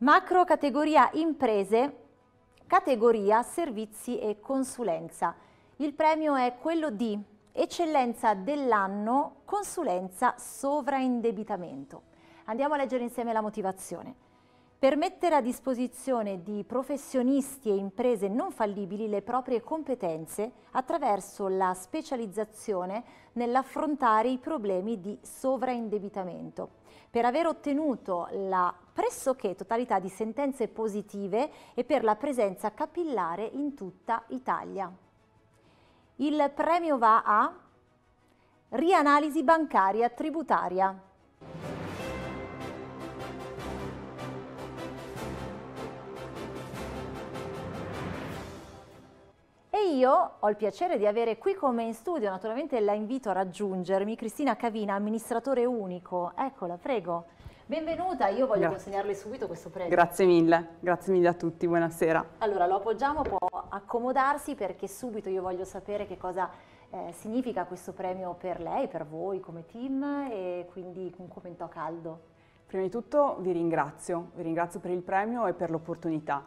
Macro categoria imprese, categoria servizi e consulenza. Il premio è quello di eccellenza dell'anno, consulenza sovraindebitamento. Andiamo a leggere insieme la motivazione. Per mettere a disposizione di professionisti e imprese non fallibili le proprie competenze attraverso la specializzazione nell'affrontare i problemi di sovraindebitamento. Per aver ottenuto la pressoché totalità di sentenze positive e per la presenza capillare in tutta Italia. Il premio va a Rianalisi bancaria tributaria. E io ho il piacere di avere qui con me in studio, naturalmente la invito a raggiungermi, Cristina Cavina, amministratore unico. Eccola, prego. Benvenuta, io voglio grazie. consegnarle subito questo premio. Grazie mille, grazie mille a tutti, buonasera. Allora lo appoggiamo, può accomodarsi perché subito io voglio sapere che cosa eh, significa questo premio per lei, per voi come team e quindi un commento a caldo. Prima di tutto vi ringrazio, vi ringrazio per il premio e per l'opportunità.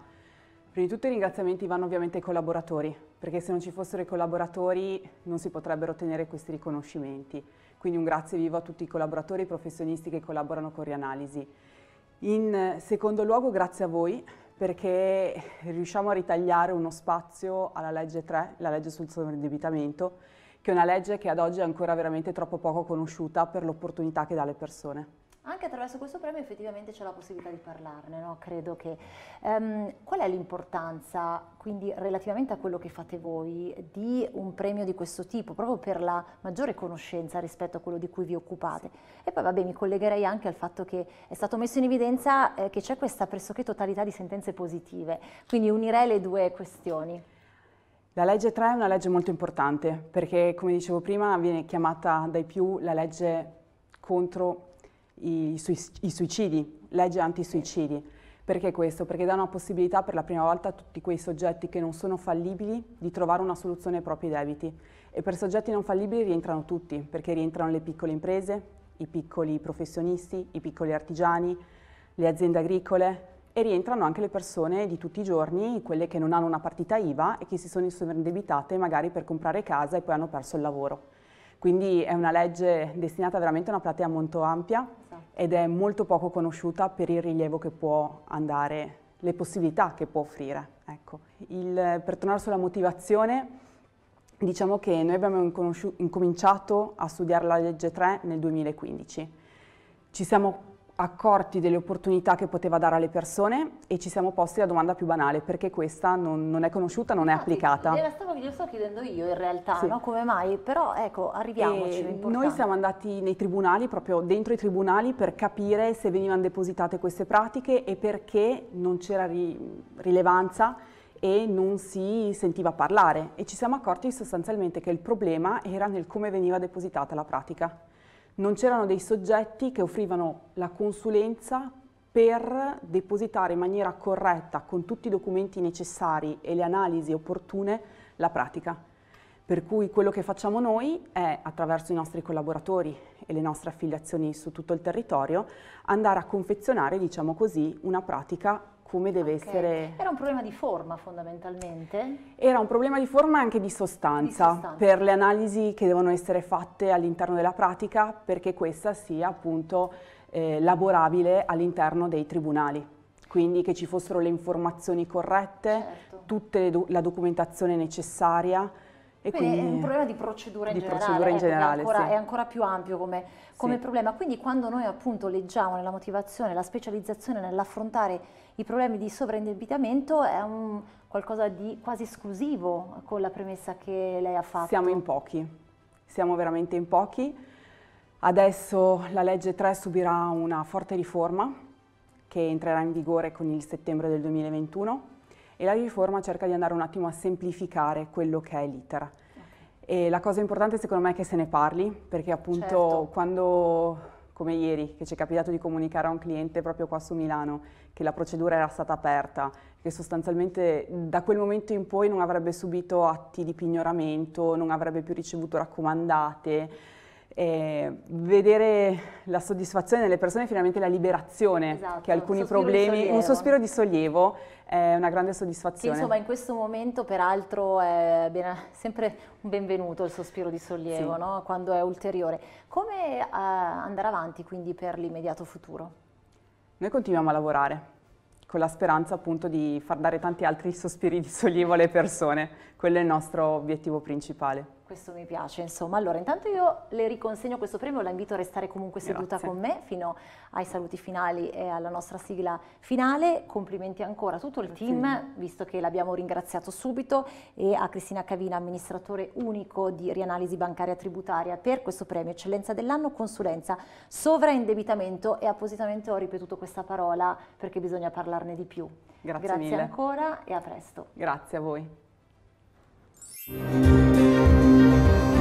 Prima di tutto i ringraziamenti vanno ovviamente ai collaboratori, perché se non ci fossero i collaboratori non si potrebbero ottenere questi riconoscimenti. Quindi un grazie vivo a tutti i collaboratori e i professionisti che collaborano con Rianalisi. In secondo luogo grazie a voi perché riusciamo a ritagliare uno spazio alla legge 3, la legge sul sovraindebitamento, che è una legge che ad oggi è ancora veramente troppo poco conosciuta per l'opportunità che dà alle persone anche attraverso questo premio effettivamente c'è la possibilità di parlarne, no? credo che. Um, qual è l'importanza, quindi relativamente a quello che fate voi, di un premio di questo tipo, proprio per la maggiore conoscenza rispetto a quello di cui vi occupate? E poi vabbè, mi collegherei anche al fatto che è stato messo in evidenza eh, che c'è questa pressoché totalità di sentenze positive, quindi unirei le due questioni. La legge 3 è una legge molto importante perché, come dicevo prima, viene chiamata dai più la legge contro i, i suicidi, legge antisuicidi. Perché questo? Perché dà una possibilità per la prima volta a tutti quei soggetti che non sono fallibili di trovare una soluzione ai propri debiti. E per soggetti non fallibili rientrano tutti, perché rientrano le piccole imprese, i piccoli professionisti, i piccoli artigiani, le aziende agricole e rientrano anche le persone di tutti i giorni, quelle che non hanno una partita IVA e che si sono sovraindebitate magari per comprare casa e poi hanno perso il lavoro. Quindi è una legge destinata veramente a una platea molto ampia ed è molto poco conosciuta per il rilievo che può andare, le possibilità che può offrire. Ecco. Il, per tornare sulla motivazione, diciamo che noi abbiamo incominciato a studiare la legge 3 nel 2015. Ci siamo accorti delle opportunità che poteva dare alle persone e ci siamo posti la domanda più banale, perché questa non, non è conosciuta, non è Infatti, ah, applicata. Gliela stavo, gliela stavo chiedendo io in realtà, sì. no? come mai? Però ecco, arriviamoci. Noi siamo andati nei tribunali, proprio dentro i tribunali, per capire se venivano depositate queste pratiche e perché non c'era ri rilevanza e non si sentiva parlare e ci siamo accorti sostanzialmente che il problema era nel come veniva depositata la pratica non c'erano dei soggetti che offrivano la consulenza per depositare in maniera corretta, con tutti i documenti necessari e le analisi opportune, la pratica. Per cui quello che facciamo noi è, attraverso i nostri collaboratori e le nostre affiliazioni su tutto il territorio, andare a confezionare, diciamo così, una pratica come deve okay. essere... Era un problema di forma fondamentalmente? Era un problema di forma e anche di sostanza, di sostanza, per le analisi che devono essere fatte all'interno della pratica perché questa sia appunto eh, laborabile all'interno dei tribunali quindi che ci fossero le informazioni corrette, certo. tutta do la documentazione necessaria e quindi, quindi è un problema di procedura in di generale, procedura in ecco, generale è, ancora, sì. è, ancora, più ampio come, come sì. problema. Quindi quando noi appunto leggiamo nella motivazione la specializzazione nell'affrontare i problemi di sovraindebitamento è un qualcosa di quasi esclusivo con la premessa che lei ha fatto. Siamo in pochi, siamo veramente in pochi. Adesso la legge 3 subirà una forte riforma che entrerà in vigore con il settembre del 2021 e la riforma cerca di andare un attimo a semplificare quello che è l'iter. Okay. la cosa importante secondo me è che se ne parli, perché appunto certo. quando, come ieri, che ci è capitato di comunicare a un cliente proprio qua su Milano, che la procedura era stata aperta, che sostanzialmente da quel momento in poi non avrebbe subito atti di pignoramento, non avrebbe più ricevuto raccomandate, eh, vedere la soddisfazione delle persone, finalmente la liberazione esatto, che alcuni sospiro problemi, un sospiro di sollievo è una grande soddisfazione. Che, insomma in questo momento peraltro è ben, sempre un benvenuto il sospiro di sollievo sì. no? quando è ulteriore. Come eh, andare avanti quindi per l'immediato futuro? Noi continuiamo a lavorare con la speranza appunto di far dare tanti altri sospiri di sollievo alle persone, quello è il nostro obiettivo principale. Questo mi piace, insomma. Allora, intanto io le riconsegno questo premio, la invito a restare comunque seduta Grazie. con me fino ai saluti finali e alla nostra sigla finale. Complimenti ancora a tutto il Grazie. team, visto che l'abbiamo ringraziato subito, e a Cristina Cavina, amministratore unico di Rianalisi Bancaria Tributaria, per questo premio Eccellenza dell'anno, consulenza, sovraindebitamento e appositamente ho ripetuto questa parola perché bisogna parlarne di più. Grazie, Grazie ancora e a presto. Grazie a voi. Thank you.